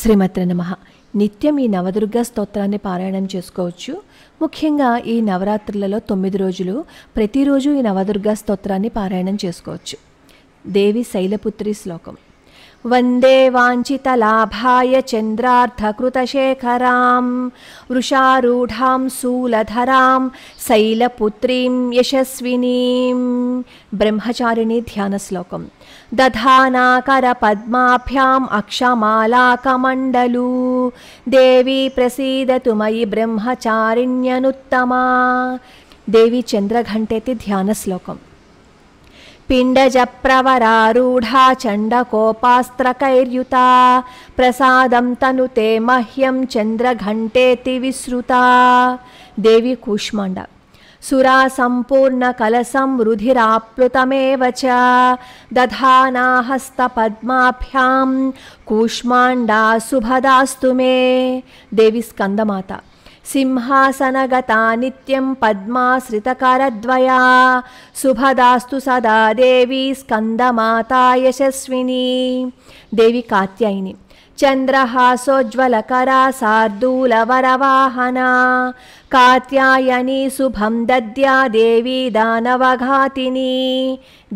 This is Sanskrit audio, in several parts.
శ్రీమత్ర నమ నిత్యం ఈ నవదుర్గా స్తోత్రాన్ని పారాయణం చేసుకోవచ్చు ముఖ్యంగా ఈ నవరాత్రులలో తొమ్మిది రోజులు ప్రతిరోజు ఈ నవదుర్గా స్తోత్రాన్ని పారాయణం చేసుకోవచ్చు దేవి శైలపుత్రి శ్లోకం वन्दे वाञ्छितलाभाय चन्द्रार्थकृतशेखराम् वृषारूढां सूलधरां शैलपुत्रीं यशस्विनीं ब्रह्मचारिणी ध्यानश्लोकम् दधानाकरपद्माभ्याम् अक्षमालाकमण्डलू देवी प्रसीदतु मयि ब्रह्मचारिण्यनुत्तमा देवी चन्द्रघण्टेति ध्यानश्लोकम् पिंडज प्रवरारूढ़ा चण्डकोपास्त्रकैर्युता प्रसाद तनुते मह्यं चन्द्रघण्टेति विसृता देवी कूष्माण्ड सुरा सम्पूर्णकलसं रुधिराप्लुतमेव च दधानाहस्तपद्माभ्यां कूष्माण्डा सुभदास्तु मे देवी स्कंदमाता सिंहासनगता नित्यं पद्माश्रितकरद्वया सुभदास्तु सदा देवी स्कन्दमाता यशस्विनी देवी कात्यायिनी चन्द्रहासोज्ज्वलकरा सार्दूलवरवाहना कात्यायनी शुभं दद्या देवी दानवघातिनी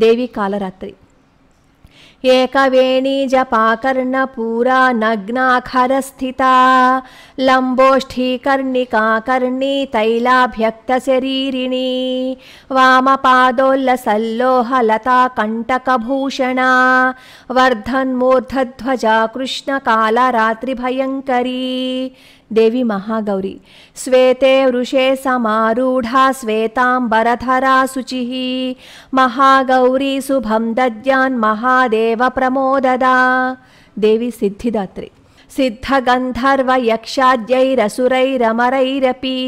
देवी कालरात्रि नग्नाखर स्थिता एकवेणीजपाकर्णपूरा नग्नाखरस्थिता लम्बोष्ठीकर्णिकाकर्णी तैलाभ्यक्तशरीरिणी वामपादोल्लसल्लोहलता कण्टकभूषणा वर्धन्मूर्धध्वजा कृष्णकालरात्रिभयङ्करी देवी महागौरी श्वेते वृषे समारूढा श्वेताम्बरधरा शुचिः महागौरी शुभं दद्यान् महादेव प्रमोददा देवी सिद्धिदात्री सिद्धगन्धर्व यक्षाद्यैरसुरैरमरैरपि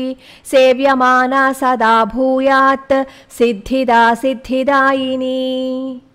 सेव्यमाना सदा भूयात् सिद्धिदा सिद्धिदायिनी